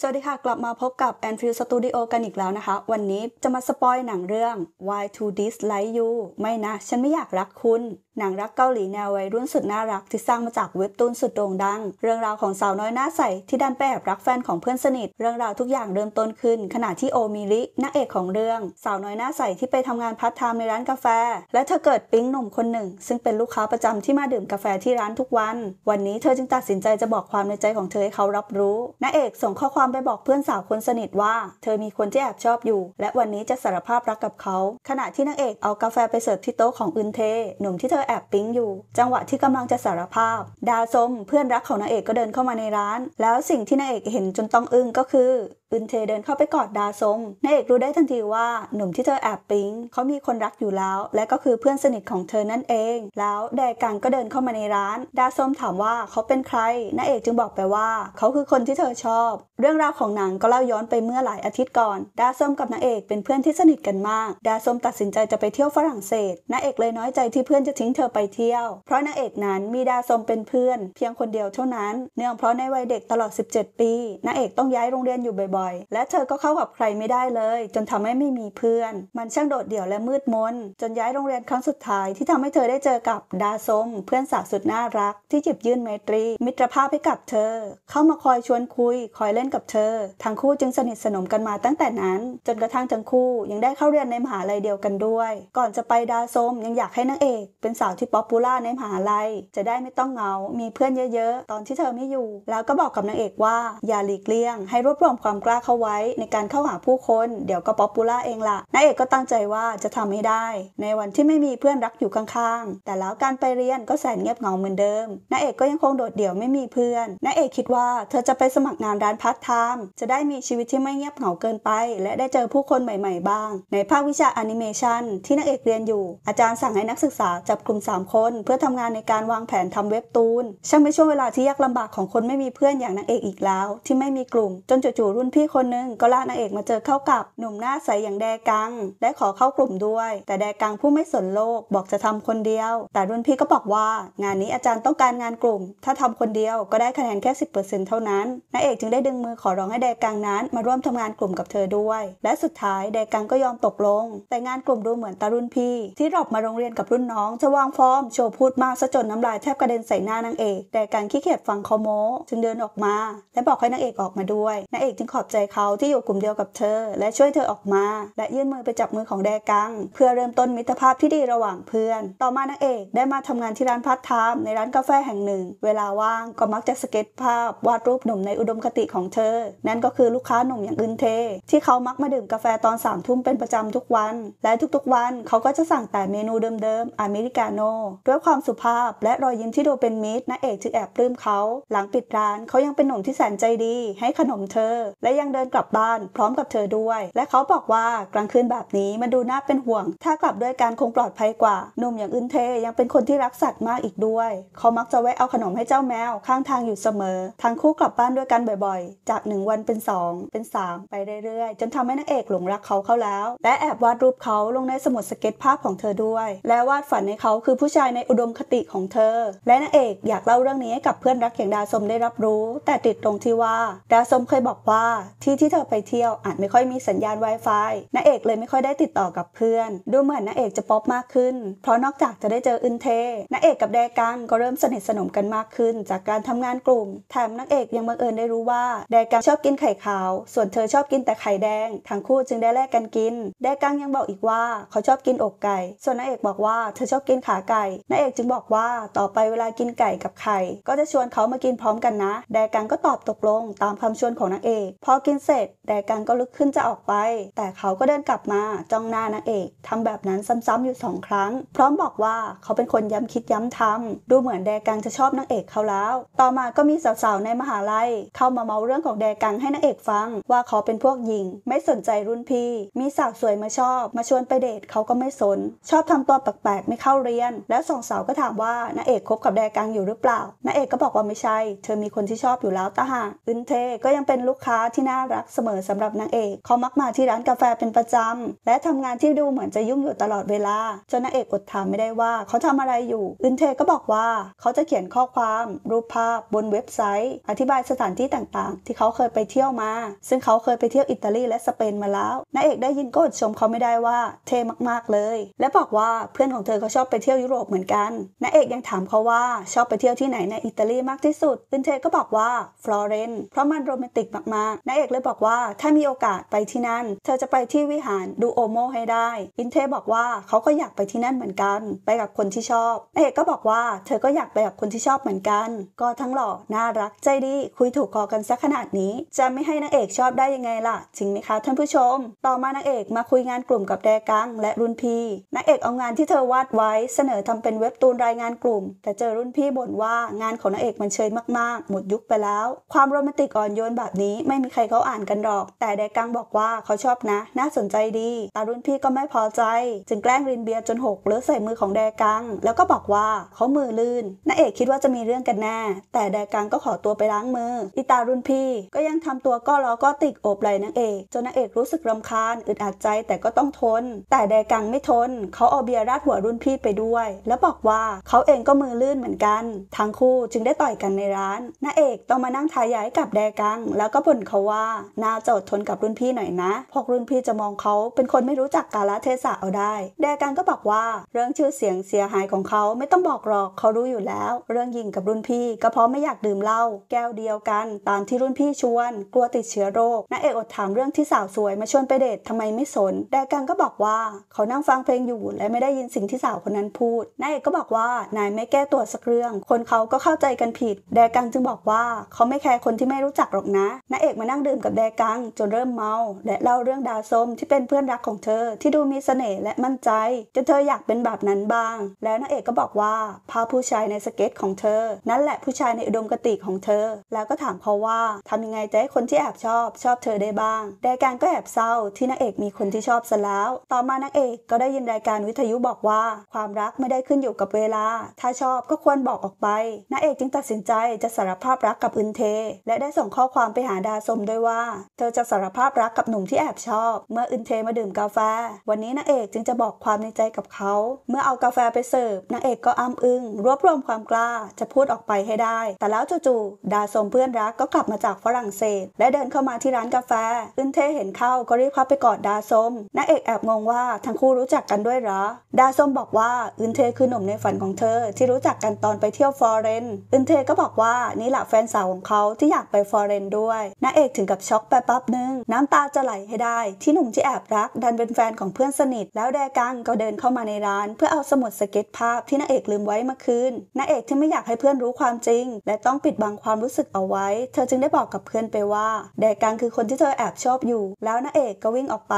สวัสดีค่ะกลับมาพบกับ Anfield Studio กันอีกแล้วนะคะ วันนี้จะมาสปอยหนังเรื่อง Why to Dislike You ไม่นะ ฉันไม่อยากรักคุณหนังรักเกาหลีแนววัยรุ่นสุดน่ารักที่สร้างมาจากเว็บตูนสุดโด่งดัง เรื่องราวของสาวน้อยหน้าใสที่ดันไปแอบรักแฟนของเพื่อนสนิท เรื่องราวทุกอย่างเริ่มต้นขึ้น ขณะที่โอมิรินางเอกของเรื่อง สาวน้อยหน้าใสที่ไปทำงานพัร์ทามในร้านกาแฟ และเธอเกิดปิ๊งหนุ่มคนหนึ่ง ซึ่งเป็นลูกค้าประจำที่มาดื่มกาแฟที่ร้านทุกวัน วันนี้เธอจึงตัดสินใจจะบอกความในใจของเธอให้เขารับรู้นางเอกส่งข้อความไปบอกเพื่อนสาวคนสนิทว่าเธอมีคนที่แอบชอบอยู่ และวันนี้จะสารภาพรักกับเขา ขณะที่นางเอกเอากาแฟไปเสิร์ฟที่โต๊ะของอึนเทหนุ่มที่เธอแอบปิ๊งอยู่ จังหวะที่กำลังจะสารภาพ ดาซมเพื่อนรักของนางเอกก็เดินเข้ามาในร้าน แล้วสิ่งที่นางเอกเห็นจนต้องอึ้งก็คืออึนเทเดินเข้าไปกอดดาซงนายเอกรู้ได้ทันทีว่าหนุ่มที่เธอแอบปิ๊งเขามีคนรักอยู่แล้ว และก็คือเพื่อนสนิทของเธอนั่นเอง แล้วแดกังก็เดินเข้ามาในร้าน ดาซงถามว่าเขาเป็นใครนายเอกจึงบอกไปว่าเขาคือคนที่เธอชอบ เรื่องราวของหนังก็เล่าย้อนไปเมื่อหลายอาทิตย์ก่อน ดาสมกับนางเอกเป็นเพื่อนที่สนิทกันมาก ดาสมตัดสินใจจะไปเที่ยวฝรั่งเศสนายเอกเลยน้อยใจที่เพื่อนจะทิ้งเธอไปเที่ยว เพราะนางเอกนั้น มีดาสมเป็นเพื่อนเพียงคนเดียวเท่านั้น เนื่องเพราะในวัยเด็กตลอด17ปีนางเอกต้องย้ายโรงเรียนอยู่บ่อย่อยๆและเธอก็เข้ากับใครไม่ได้เลย จนทำให้ไม่มีเพื่อน มันช่างโดดเดี่ยวและมืดมน จนย้ายโรงเรียนครั้งสุดท้ายที่ทำให้เธอได้เจอกับดาสมเพื่อนสาวสุดน่ารักที่จิบยื่นไมตรีมิตรภาพให้กับเธอ เข้ามาคอยชวนคุย คอยเล่นกับเธอ ทั้งคู่จึงสนิทสนมกันมาตั้งแต่นั้น จนกระทั่งทั้งคู่ยังได้เข้าเรียนในมหาลัยเดียวกันด้วย ก่อนจะไปดาสมยังอยากให้นางเอกเป็นสาวที่ป๊อปปูล่าในมหาลัย จะได้ไม่ต้องเหงามีเพื่อนเยอะ ๆ ตอนที่เธอไม่อยู่ แล้วก็บอกกับนางเอกว่าอย่าหลีกเลี่ยง ให้รวบรวมความกล้าเข้าไว้ในการเข้าหาผู้คนเดี๋ยวก็ป๊อปปูล่าเองละนายเอกก็ตั้งใจว่าจะทำให้ได้ในวันที่ไม่มีเพื่อนรักอยู่ข้างๆ แต่แล้วการไปเรียนก็แสนเงียบเหงาเหมือนเดิมนายเอกก็ยังคงโดดเดี่ยวไม่มีเพื่อนนายเอกคิดว่าเธอจะไปสมัครงานร้านพาร์ทไทม์จะได้มีชีวิตที่ไม่เงียบเหงาเกินไป และได้เจอผู้คนใหม่ๆบ้าง ในภาควิชาแอนิเมชันที่นายเอกเรียนอยู่อาจารย์สั่งให้นักศึกษาจับกลุ่ม3คนเพื่อทำงานในการวางแผนทำเว็บตูนช่างเป็นช่วงเวลาที่ยากลำบากของคนไม่มีเพื่อนอย่างนางเอกอีกแล้ว ที่ไม่มีกลุ่มจนจู่ๆรุ่นพี่คนนึงก็ลากนางเอกมาเจอเข้ากับหนุ่มหน้าใสอย่างแดกังได้ขอเข้ากลุ่มด้วย แต่แดกังผู้ไม่สนโลกบอกจะทำคนเดียว แต่รุ่นพี่ก็บอกว่า งานนี้อาจารย์ต้องการงานกลุ่ม ถ้าทำคนเดียวก็ได้คะแนนแค่สิเท่านั้นนางเอกจึงได้ดึงมือขอร้องให้แดกังนั้นมาร่วมทำงานกลุ่มกับเธอด้วย และสุดท้ายแดกังก็ยอมตกลง แต่งานกลุ่มดูเหมือนตารุ่นพี่ ที่หอบมาโรงเรียนกับรุ่นน้อง จะวางฟอร์มโชว์พูดมากซะจนน้ำลายแทบกระเด็นใส่หน้านางเอกแดกังขี้เกียจฟังเขาโมจึงเดินออกมา และบอกให้นางเอกออกมาด้วยนางเอกจึงขอบใจเขาที่อยู่กลุ่มเดียวกับเธอ และช่วยเธอออกมา และยื่นมือไปจับมือของแดกัง เพื่อเริ่มต้นมิตรภาพที่ดีระหว่างเพื่อน ต่อมานางเอกได้มาทำงานที่ร้านพัร์ทไทมในร้านกาแฟแห่งหนึ่ง เวลาว่างก็มักจะสเก็ตภาพวาดรูปหนุ่มในอุดมคติของเธอ นั่นก็คือลูกค้าหนุ่มอย่างอึนเท ที่เขามักมาดื่มกาแฟตอนสามทุ่มเป็นประจำทุกวันและทุก ๆวัน เขาก็จะสั่งแต่เมนูเดิมๆอเมริกาโน่ด้วยความสุภาพและรอยยิ้มที่ดูเป็นมิตรนางเอกจึงแอบปลื้มเขา หลังปิดร้านเขายังเป็นหนุ่มที่แสนใจดี ให้ขนมเธอ และยังเดินกลับบ้าน พร้อมกับเธอด้วย และเขาบอกว่ากลางคืนแบบนี้มันดูน่าเป็นห่วง ถ้ากลับด้วยการคงปลอดภัยกว่าหนุ่มอย่างอึนเทยังเป็นคนที่รักสัตว์มากอีกด้วย เขามักจะแวะเอาขนมให้เจ้าแมวข้างทางอยู่เสมอ ทั้งคู่กลับบ้านด้วยกันบ่อยๆ จาก 1 วันเป็น 2 เป็น 3 ไปเรื่อยๆจนทำให้นางเอกหลงรักเขาเข้าแล้ว และแอบวาดรูปเขาลงในสมุดสเก็ตภาพของเธอด้วย และวาดฝันในเขาคือผู้ชายในอุดมคติของเธอ และนางเอกอยากเล่าเรื่องนี้ให้กับเพื่อนรักอย่างดาสมได้รับรู้ แต่ติดตรงที่ว่าดาสมเคยบอกว่าที่ที่เธอไปเที่ยวอาจไม่ค่อยมีสัญญาณ Wi-Fi นาเอกเลยไม่ค่อยได้ติดต่อกับเพื่อน ดูเหมือนนาเอกจะป๊อปมากขึ้น เพราะนอกจากจะได้เจออึนเทนาเอกกับแดกังก็เริ่มสนิทสนมกันมากขึ้น จากการทำงานกลุ่ม แถมนักเอกยังบังเอิญได้รู้ว่าแดกังชอบกินไข่ขาว ส่วนเธอชอบกินแต่ไข่แดง ทั้งคู่จึงได้แลกกันกิน แดกังยังบอกอีกว่า เขาชอบกินอกไก่ ส่วนนากเอกบอกว่าเธอชอบกินขาไก่นากเอกจึงบอกว่าต่อไปเวลากินไก่กับไข่ก็จะชวนเขามากินพร้อมกันนะ แดกังก็ตอบตกลง ตามคำชวนของนางเอกพออกินเสร็จแดกันก็ลุกขึ้นจะออกไป แต่เขาก็เดินกลับมาจ้องหน้านางเอก ทำแบบนั้นซ้ำๆอยู่สองครั้ง พร้อมบอกว่าเขาเป็นคนย้ำคิดย้ำทำ ดูเหมือนแดกังจะชอบนางเอกเขาแล้ว ต่อมาก็มีสาวๆ ในมหาลัยเข้ามาเมาเรื่องของแดกังให้นางเอกฟังว่าเขาเป็นพวกหญิง ไม่สนใจรุ่นพี่ มีสาวสวยมาชอบ มาชวนไปเดทเขาก็ไม่สน ชอบทำตัวแปลกๆไม่เข้าเรียน แล้วสองสาวก็ถามว่านางเอกคบกับแดกังอยู่หรือเปล่านางเอกก็บอกว่าไม่ใช่ เธอมีคนที่ชอบอยู่แล้วตาหาอึนเทก็ยังเป็นลูกค้าที่น่ารักเสมอสำหรับนางเอกเขามักมาที่ร้านกาแฟเป็นประจำและทำงานที่ดูเหมือนจะยุ่งอยู่ตลอดเวลาจนนางเอกอดถามไม่ได้ว่าเขาทำอะไรอยู่อึนเทก็บอกว่าเขาจะเขียนข้อความ รูปภาพบนเว็บไซต์ อธิบายสถานที่ต่างๆ ที่เขาเคยไปเที่ยวมาซึ่งเขาเคยไปเที่ยวอิตาลีและสเปนมาแล้วนางเอกได้ยินก็อดชมเขาไม่ได้ว่าเทมากๆเลย และบอกว่าเพื่อนของเธอเขาชอบไปเที่ยวยุโรปเหมือนกันนางเอกยังถามเขาว่าชอบไปเที่ยวที่ไหนในอิตาลีมากที่สุดอึนเทก็บอกว่าฟลอเรนซ์เพราะมันโรแมนติกมากๆนางเอกเลยบอกว่าถ้ามีโอกาสไปที่นั่นเธอจะไปที่วิหารดูโอโมให้ได้ อินเทบอกว่าเขาก็อยากไปที่นั่นเหมือนกัน ไปกับคนที่ชอบนายเอกก็บอกว่า เธอก็อยากไปกับคนที่ชอบเหมือนกัน ก็ทั้งหล่อน่ารัก ใจดีคุยถูกคอกันซะขนาดนี้ จะไม่ให้นางเอกชอบได้ยังไงล่ะจริงไหมคะท่านผู้ชม ต่อมานางเอกมาคุยงานกลุ่มกับแดกังและรุ่นพี่นางเอกเอางานที่เธอวาดไว้ เสนอทำเป็นเว็บตูนรายงานกลุ่ม แต่เจอรุ่นพี่บ่นว่า งานของนางเอกมันเชยมากๆ หมดยุคไปแล้ว ความโรแมนติกอ่อนโยนแบบนี้ไม่มีครเขาอ่านกันหรอก แต่แดกังบอกว่าเขาชอบนะ น่าสนใจดี ตารุ่นพี่ก็ไม่พอใจจึงแกล้งรินเบียจนหกหรือใส่มือของแดกังแล้วก็บอกว่าเขามือลื่นนาเอกคิดว่าจะมีเรื่องกันแน่แต่แดกังก็ขอตัวไปล้างมืออีตารุ่นพี่ก็ยังทำตัวก็ล้อก็ติกโอบไหลนางเอก จนนางเอกรู้สึกรำคาญอึดอัดใจแต่ก็ต้องทน แต่แดกังไม่ทนเขาเอาเบียร์ราดหัวรุ่นพี่ไปด้วย แล้วบอกว่าเขาเองก็มือลื่นเหมือนกัน ทั้งคู่จึงได้ต่อยกันในร้านนาเอกต้องมานั่งทายายกับแดกังแล้วก็บ่นเขาว่าน่าจะอดทนกับรุ่นพี่หน่อยนะ พวกรุ่นพี่จะมองเขาเป็นคนไม่รู้จักกาลเทศะเอาได้ แดกันก็บอกว่าเรื่องชื่อเสียงเสียหายของเขาไม่ต้องบอกหรอกเขารู้อยู่แล้ว เรื่องยิงกับรุ่นพี่ ก็เพราะไม่อยากดื่มเหล้าแก้วเดียวกัน ตามที่รุ่นพี่ชวน กลัวติดเชื้อโรคนาเอกอดถามเรื่องที่สาวสวยมาชวนไปเดททำไมไม่สน แดกันก็บอกว่าเขานั่งฟังเพลงอยู่ และไม่ได้ยินสิ่งที่สาวคนนั้นพูดนายเอกก็บอกว่านายไม่แก้ตัวสักเรื่อง คนเขาก็เข้าใจกันผิด แดกันจึงบอกว่าเขาไม่แคร์คนที่ไม่รู้จักหรอกนะนาเอกมานั่งั่งดื่มกับแดกังจนเริ่มเมาและเล่าเรื่องดาส้มที่เป็นเพื่อนรักของเธอที่ดูมีเสน่ห์และมั่นใจ จนเธออยากเป็นแบบนั้นบ้าง แล้วนางเอกก็บอกว่าพาผู้ชายในสเก็ตของเธอ นั่นแหละผู้ชายในอุดมกติของเธอ แล้วก็ถามเขาว่า ทำยังไงจะให้คนที่แอบชอบชอบเธอได้บ้างแดกังก็แอบเศร้าที่นางเอกมีคนที่ชอบซะแล้ว ต่อมานางเอกก็ได้ยินรายการวิทยุบอกว่า ความรักไม่ได้ขึ้นอยู่กับเวลา ถ้าชอบก็ควรบอกออกไปนางเอกจึงตัดสินใจจะสารภาพรักกับอึนเท และได้ส่งข้อความไปหาดาสมด้วยว่า เธอจะสารภาพรักกับหนุ่มที่แอบชอบ เมื่ออึนเทมาดื่มกาแฟ วันนี้นางเอกจึงจะบอกความในใจกับเขา เมื่อเอากาแฟไปเสิร์ฟนางเอกก็อ้ำอึง้งรวบรวมความกล้าจะพูดออกไปให้ได้ แต่แล้วจู่ๆดาสมเพื่อนรักก็กลับมาจากฝรั่งเศส และเดินเข้ามาที่ร้านกาแฟอึนเทเห็นเข้าก็รีบเข้าไปกอดดาสมนางเอกแอบงงว่า ทั้งคู่รู้จักกันด้วยหรอดาสมบอกว่าอึนเทคือหนุ่มในฝันของเธอที่รู้จักกันตอนไปเที่ยวฟอเรนอึนเทก็บอกว่านี่แหละแฟนสาวของเขาที่อยากไปฟอเรนด้วยนางเอกถึงกับช็อกไปปั๊บนึง น้ำตาจะไหลให้ได้ ที่หนุ่มที่แอบรักดันเป็นแฟนของเพื่อนสนิท แล้วแดกังก็เดินเข้ามาในร้านเพื่อเอาสมุดสเก็ตภาพที่นางเอกลืมไว้มาคืนนางเอกที่ไม่อยากให้เพื่อนรู้ความจริง และต้องปิดบังความรู้สึกเอาไว้ เธอจึงได้บอกกับเพื่อนไปว่า แดกังคือคนที่เธอแอบชอบอยู่ แล้วนางเอกก็วิ่งออกไป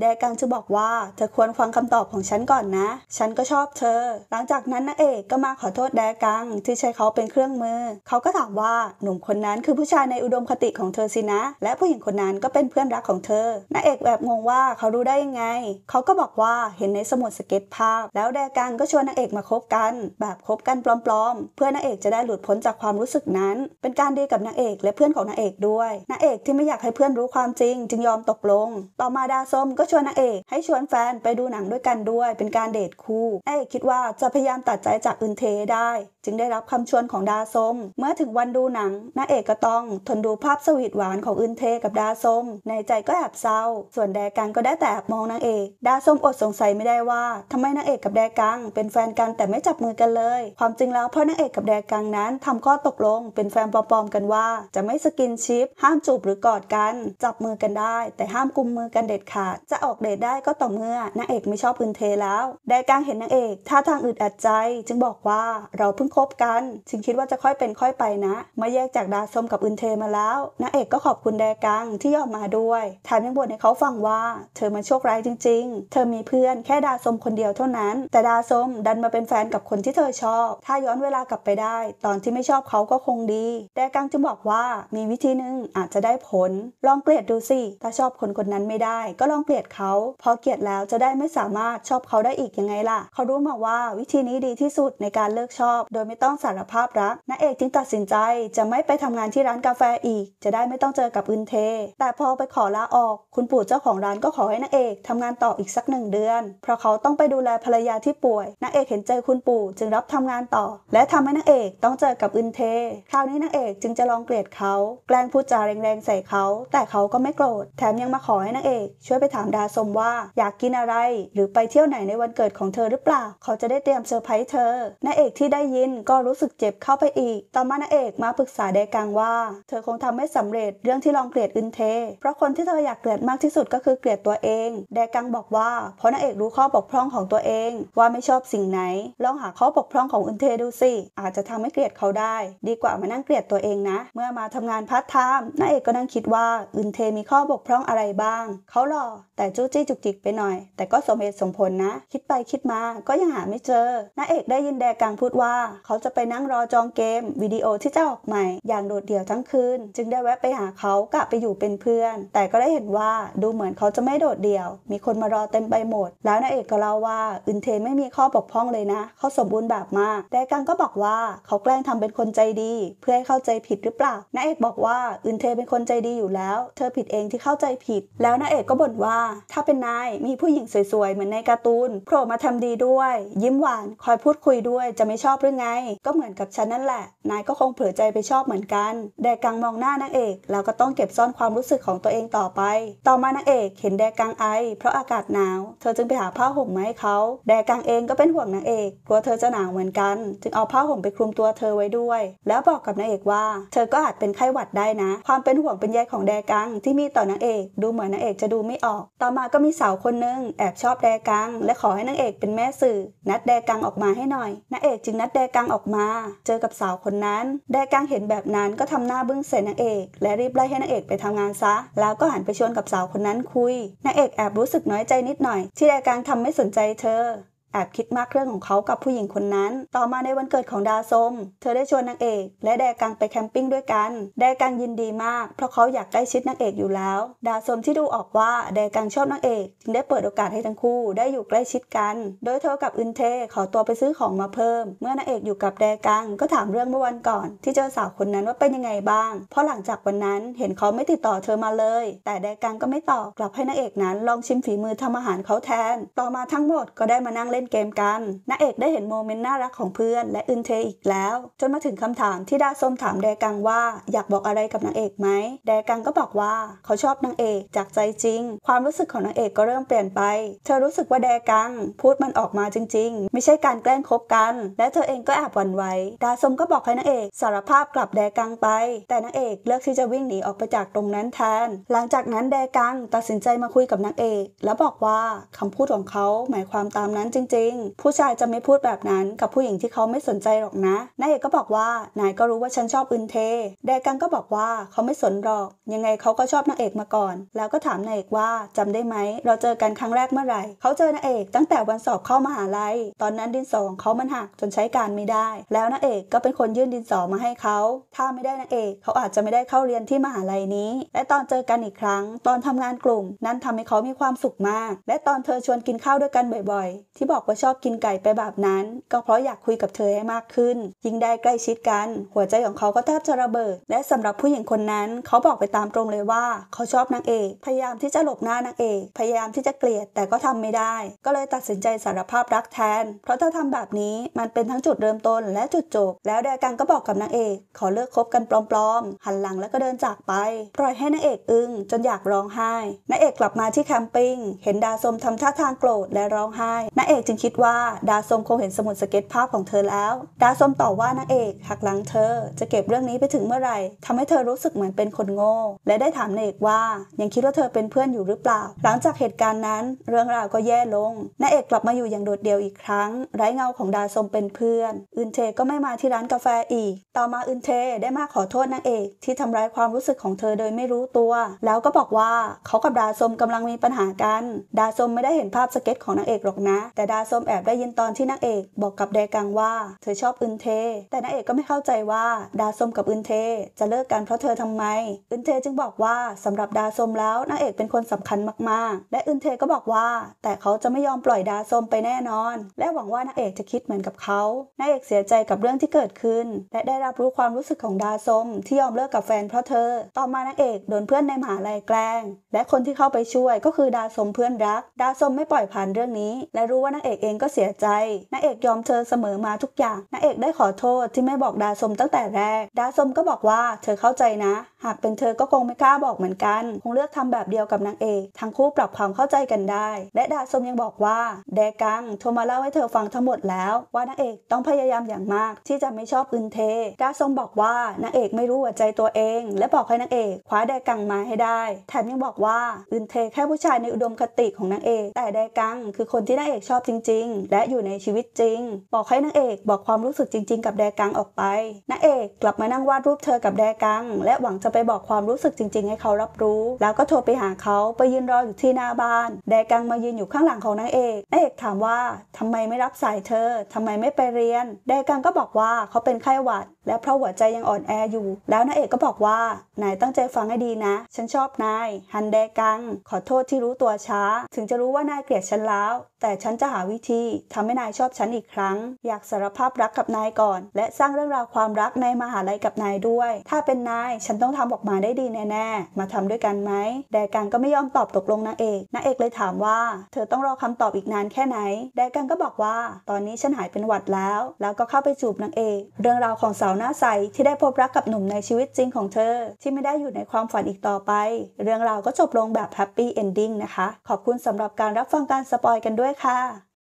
แดกังจะบอกว่าเธอควรฟังคำตอบของฉันก่อนนะ ฉันก็ชอบเธอ หลังจากนั้นนางเอกก็มาขอโทษแดกังที่ใช้เขาเป็นเครื่องมือเขาก็ถามว่าหนุ่มคนนั้นคือผู้ชายในอุดมคติของเธอสินะและผู้หญิงคนนั้นก็เป็นเพื่อนรักของเธอนาเอกแบบงงว่าเขารู้ได้ยังไง เขาก็บอกว่าเห็นในสมุดสเก็ตภาพ แล้วแดกันก็ชวนนางเอกมาคบกัน แบบคบกันปลอมๆ เพื่อนางเอกจะได้หลุดพ้นจากความรู้สึกนั้น เป็นการดีกับนางเอกและเพื่อนของนางเอกด้วยนางเอกที่ไม่อยากให้เพื่อนรู้ความจริง จึงยอมตกลง ต่อมาดาส้มก็ชวนนางเอกให้ชวนแฟนไปดูหนังด้วยกันด้วย เป็นการเดทคู่นางเอกคิดว่าจะพยายามตัดใจจากอึนเทได้ จึงได้รับคำชวนของดาส้มเมื่อถึงวันดูหนังนางเอกก็ต้องทนดูภาพสวีทหวานของของอึนเทกับดาส้มในใจก็แอบเศร้าส่วนแดกังก็ได้แต่มองนางเอก ดาส้มอดสงสัยไม่ได้ว่าทำไมนางเอกกับแดกัง เป็นแฟนกันแต่ไม่จับมือกันเลย ความจริงแล้วเพราะนางเอกกับแดกังนั้น ทำข้อตกลง เป็นแฟนปลอมๆกันว่า จะไม่สกินชิป ห้ามจูบหรือกอดกันจับมือกันได้ แต่ห้ามกุมมือกันเด็ดขาดจะออกเดทได้ก็ต่อเมื่อนางเอกไม่ชอบอึนเทแล้วแดกังเห็นนางเอกท่าทางอึดอัดใจ จึงบอกว่าเราเพิ่งคบกันจึงคิดว่าจะค่อยเป็นค่อยไปนะมาแยกจากดาส้มกับอึนเทมาแล้วนางเอกก็ขอบคุณแดกังที่ยอมมาด้วยแถมยังบ่นให้เขาฟังว่า เธอมันโชคร้ายจริง ๆ เธอมีเพื่อนแค่ดาสมคนเดียวเท่านั้น แต่ดาสมดันมาเป็นแฟนกับคนที่เธอชอบ ถ้าย้อนเวลากลับไปได้ ตอนที่ไม่ชอบเขาก็คงดีแดกังจึงบอกว่ามีวิธีหนึ่งอาจจะได้ผล ลองเกลียดดูสิ ถ้าชอบคนคนนั้นไม่ได้ ก็ลองเกลียดเขาพอเกลียดแล้วจะได้ไม่สามารถชอบเขาได้อีกยังไงล่ะ เขารู้มาว่าวิธีนี้ดีที่สุดในการเลิกชอบ โดยไม่ต้องสารภาพรักนักเอกจึงตัดสินใจจะไม่ไปทำงานที่ร้านกาแฟอีก จะได้ไม่ต้องจอกับอึนเท แต่พอไปขอลาออก คุณปู่เจ้าของร้านก็ขอให้นางเอกทำงานต่ออีกสักหนึ่งเดือน เพราะเขาต้องไปดูแลภรรยาที่ป่วย นางเอกเห็นใจคุณปู่ จึงรับทำงานต่อ และทำให้นางเอกต้องเจอกับอึนเท คราวนี้นางเอกจึงจะลองเกลียดเขา แกล้งพูดจาแรงๆใส่เขา แต่เขาก็ไม่โกรธ แถมยังมาขอให้นางเอก ช่วยไปถามดาสมว่าอยากกินอะไร หรือไปเที่ยวไหนในวันเกิดของเธอหรือเปล่า เขาจะได้เตรียมเซอร์ไพรส์เธอ นางเอกที่ได้ยินก็รู้สึกเจ็บเข้าไปอีก ต่อมานางเอกมาปรึกษาแดกังว่า เธอคงทำไม่สำเร็จเรื่องที่ลองเกลียดอึนเท เพราะคนที่เธออยากเกลียดมากที่สุดก็คือเกลียดตัวเอง แดกังบอกว่า เพราะนางเอกรู้ข้อบกพร่องของตัวเอง ว่าไม่ชอบสิ่งไหน ลองหาข้อบกพร่องของอึนเทดูสิอาจจะทำให้เกลียดเขาได้ ดีกว่ามานั่งเกลียดตัวเองนะ เมื่อมาทำงานพาร์ทไทม์นางเอกก็นั่งคิดว่าอึนเทมีข้อบกพร่องอะไรบ้างเขาหล่อแต่จู้จี้จุกจิกไปหน่อย แต่ก็สมเหตุสมผลนะ คิดไปคิดมาก็ยังหาไม่เจอนางเอกได้ยินแดกังพูดว่าเขาจะไปนั่งรอจองเกมวิดีโอที่จะออกใหม่ อย่างโดดเดี่ยวทั้งคืนจึงได้แวะไปหาเขากะไปอยู่เป็นเพื่อน แต่ก็ได้เห็นว่าดูเหมือนเขาจะไม่โดดเดี่ยว มีคนมารอเต็มไปหมด แล้วนายเอกก็เล่าว่าอึนเทนไม่มีข้อบกพร่องเลยนะเขาสมบูรณ์แบบมากตดกังก็บอกว่าเขาแกล้งทำเป็นคนใจดี เพื่อให้เข้าใจผิดหรือเปล่านายเอกบอกว่าอึนเทนเป็นคนใจดีอยู่แล้ว เธอผิดเองที่เข้าใจผิด แล้วนายเอกก็บ่นว่า ถ้าเป็นนายมีผู้หญิงสวยๆเหมือนในการ์ตูนโผล่มาทำดีด้วย ยิ้มหวานคอยพูดคุยด้วย จะไม่ชอบหรือไง ก็เหมือนกับฉันนั่นแหละนายก็คงเผลอใจไปชอบเหมือนกันแดกังมองหน้านางเอกแล้วก็ก็ต้องเก็บซ่อนความรู้สึกของตัวเองต่อไป ต่อมานางเอกเห็นแดกังไอ เพราะอากาศหนาวเธอจึงไปหาผ้าห่มมาให้เขา แดกังเองก็เป็นห่วงนางเอกกลัวเธอจะหนาวเหมือนกัน จึงเอาผ้าห่มไปคลุมตัวเธอไว้ด้วย แล้วบอกกับนางเอกว่า เธอก็อาจเป็นไข้หวัดได้นะ ความเป็นห่วงเป็นใยของแดกังที่มีต่อนางเอก ดูเหมือนนางเอกจะดูไม่ออก ต่อมาก็มีสาวคนนึงแอบชอบแดกัง และขอให้นางเอกเป็นแม่สื่อนัดแดกังออกมาให้หน่อยนางเอกจึงนัดแดกังออกมา เจอกับสาวคนนั้นแดกังเห็นแบบนั้นก็ทำหน้าบึ้งใส่นางเอก และรีบไล่ให้นางเอกไปทำงานซะ แล้วก็หันไปชวนกับสาวคนนั้นคุยนางเอกแอบรู้สึกน้อยใจนิดหน่อย ที่รายการทำไม่สนใจเธอแอบคิดมากเรื่องของเขากับผู้หญิงคนนั้น ต่อมาในวันเกิดของดาซมเธอได้ชวนนางเอก และแดกังไปแคมปิ้งด้วยกัน แดกังยินดีมาก เพราะเขาอยากใกล้ชิดนางเอกอยู่แล้ว ดาซมที่ดูออกว่าแดกังชอบนางเอกจึงได้เปิดโอกาสให้ทั้งคู่ได้อยู่ใกล้ชิดกัน โดยเธอกับอึนเทขอตัวไปซื้อของมาเพิ่ม เมื่อนางเอกอยู่กับแดกังก็ถามเรื่องเมื่อวันก่อน ที่เจอสาวคนนั้นว่าเป็นยังไงบ้าง เพราะหลังจากวันนั้นเห็นเขาไม่ติดต่อเธอมาเลย แต่แดกังก็ไม่ตอบกลับให้นางเอกนั้น ลองชิมฝีมือทำอาหารเขาแทน ต่อมาทั้งหมด ก็ได้มานั่งเล่น่นเกมกันนาเอกได้เห็นโมเมนต์น่ารักของเพื่อน และอึนเทอีกแล้ว จนมาถึงคำถามที่ดาส้มถามแดกังว่าอยากบอกอะไรกับนางเอกไหมแดกังก็บอกว่าเขาชอบนางเอกจากใจจริง ความรู้สึกของนางเอกก็เริ่มเปลี่ยนไปเธอรู้สึกว่าแดกัง พูดมันออกมาจริง ๆ ไม่ใช่การแกล้งคบกัน และเธอเองก็แอบหวั่นไหวดาส้มก็บอกให้นางเอกสารภาพกลับแดกังไป แต่นางเอกเลือกที่จะวิ่งหนีออกไปจากตรงนั้นแทน หลังจากนั้นแดกังตัดสินใจมาคุยกับนางเอก แล้วบอกว่าคำพูดของเขาหมายความตามนั้นจริงริงๆผู้ชายจะไม่พูดแบบนั้นกับผู้หญิงที่เขาไม่สนใจหรอกนะนายเอกก็บอกว่านายก็รู้ว่าฉันชอบอึนเทแดกังก็บอกว่าเขาไม่สนหรอก ยังไงเขาก็ชอบนางเอกมาก่อน แล้วก็ถามนายเอกว่าจำได้ไหมเราเจอกันครั้งแรกเมื่อไหร่ เขาเจอนางเอกตั้งแต่วันสอบเข้ามหาลัย ตอนนั้นดินสอของเขามันหักจนใช้การไม่ได้แล้วนางเอกก็เป็นคนยื่นดินสอมาให้เขา ถ้าไม่ได้นางเอกเขาอาจจะไม่ได้เข้าเรียนที่มหาลัยนี้และตอนเจอกันอีกครั้ง ตอนทำงานกลุ่ม นั้นทำให้เขามีความสุขมาก และตอนเธอชวนกินข้าวด้วยกันบ่อยๆ ที่บอกอกว่าชอบกินไก่ไปแบบนั้น ก็เพราะอยากคุยกับเธอให้มากขึ้น ยิ่งได้ใกล้ชิดกัน หัวใจของเขาก็แทบจะระเบิด และสำหรับผู้หญิงคนนั้นเขาบอกไปตามตรงเลยว่า เขาชอบนางเอก พยายามที่จะหลบหน้านางเอกพยายามที่จะเกลียดแต่ก็ทำไม่ได้ ก็เลยตัดสินใจสารภาพรักแทน เพราะถ้าทำแบบนี้มันเป็นทั้งจุดเริ่มต้นและจุดจบแล้วแดกันก็บอกกับนางเอก ขอเลิกคบกันปลอมๆ หันหลังแล้วก็เดินจากไปปล่อยให้นางเอกอึ้งจนอยากร้องไห้นางเอกกลับมาที่แคมปิ้งเห็นดาสมทำท่าทางโกรธและร้องไห้นางเอกึงคิดว่าดาสมคงเห็นสมุดสเก็ตภาพของเธอแล้ว ดาสมตอบว่านางเอกหักหลังเธอ จะเก็บเรื่องนี้ไปถึงเมื่อไหร่ทำให้เธอรู้สึกเหมือนเป็นคนโง่และได้ถามนางเอกว่ายังคิดว่าเธอเป็นเพื่อนอยู่หรือเปล่า หลังจากเหตุการณ์นั้น เรื่องราวก็แย่ลงนางเอกกลับมาอยู่อย่างโดดเดี่ยวอีกครั้งไร้เงาของดาสมเป็นเพื่อนอึนเทก็ไม่มาที่ร้านกาแฟอีก ต่อมาอึนเทได้มาขอโทษนางเอกที่ทำร้ายความรู้สึกของเธอโดยไม่รู้ตัว แล้วก็บอกว่าเขากับดาสมกำลังมีปัญหากัน ดาสมไม่ได้เห็นภาพสเก็ตของนางเอกหรอกนะ แต่ดาาส้มแอบได้ยินตอนที่นางเอกบอกกับแดกังว่า เธอชอบอึนเท แต่นางเอกก็ไม่เข้าใจว่าดาส้มกับอึนเทจะเลิกกันเพราะเธอทำไม อึนเทจึงบอกว่าสำหรับดาส้มแล้วนางเอกเป็นคนสำคัญมากๆ และอึนเทก็บอกว่าแต่เขาจะไม่ยอมปล่อยดาส้มไปแน่นอน และหวังว่านางเอกจะคิดเหมือนกับเขา นางเอกเสียใจกับเรื่องที่เกิดขึ้นและได้รับรู้ความรู้สึกของดาส้มที่ยอมเลิกกับแฟนเพราะเธอ ต่อมานางเอกโดนเพื่อนในมหาลัยแกล้ง และคนที่เข้าไปช่วยก็คือดาส้มเพื่อนรัก ดาส้มไม่ปล่อยผ่านเรื่องนี้ และรู้ว่านางเอกเอกเองก็เสียใจนาเอกยอมเธอเสมอมาทุกอย่างนาเอกได้ขอโทษที่ไม่บอกดาสมตั้งแต่แรก ดาสมก็บอกว่า เธอเข้าใจนะ หากเป็นเธอก็คงไม่กล้าบอกเหมือนกัน คงเลือกทำแบบเดียวกับนางเอก ทั้งคู่ปรับความเข้าใจกันได้ และดาสมยังบอกว่าแดกัง โทรมาเล่าให้เธอฟังทั้งหมดแล้วว่านางเอกต้องพยายามอย่างมากที่จะไม่ชอบอึนเทดาสมบอกว่านางเอกไม่รู้หัวใจตัวเอง และบอกให้นางเอกคว้าแดกังมาให้ได้ แถมยังบอกว่าอึนเทแค่ผู้ชายในอุดมคติของนางเอก แต่แดกัง คือคนที่นางเอกชอบจริงๆและอยู่ในชีวิตจริง บอกให้นางเอกบอกความรู้สึกจริง ๆกับแดกังออกไป นางเอกกลับมานั่งวาดรูปเธอกับแดกัง และหวังจะไปบอกความรู้สึกจริง ๆ ให้เขารับรู้ แล้วก็โทรไปหาเขาไปยืนรออยู่ที่หน้าบ้าน แดกังมายืนอยู่ข้างหลังของนางเอก นางเอกถามว่าทำไมไม่รับสายเธอ ทำไมไม่ไปเรียน แดกังก็บอกว่าเขาเป็นไข้หวัดและเพราะหัวใจยังอ่อนแออยู่ แล้วนาเอกก็บอกว่านายตั้งใจฟังให้ดีนะ ฉันชอบนาย ฮันแดกัง ขอโทษที่รู้ตัวช้า ถึงจะรู้ว่านายเกลียดฉันแล้ว แต่ฉันจะหาวิธีทำให้นายชอบฉันอีกครั้ง อยากสารภาพรักกับนายก่อน และสร้างเรื่องราวความรักในมหาลัยกับนายด้วย ถ้าเป็นนายฉันต้องทำออกมาได้ดีแน่ๆมาทำด้วยกันไหมแดกังก็ไม่ยอมตอบตกลงนางเอกนางเอกเลยถามว่าเธอต้องรอคำตอบอีกนานแค่ไหนแดกังก็บอกว่า ตอนนี้ฉันหายเป็นหวัดแล้ว แล้วก็เข้าไปจูบนางเอกเรื่องราวของสาวาวหน้าใสที่ได้พบรักกับหนุ่มในชีวิตจริงของเธอที่ไม่ได้อยู่ในความฝันอีกต่อไป เรื่องราวก็จบลงแบบแฮปปี้เอนดิ้งนะคะ ขอบคุณสำหรับการรับฟังการสปอยกันด้วยค่ะ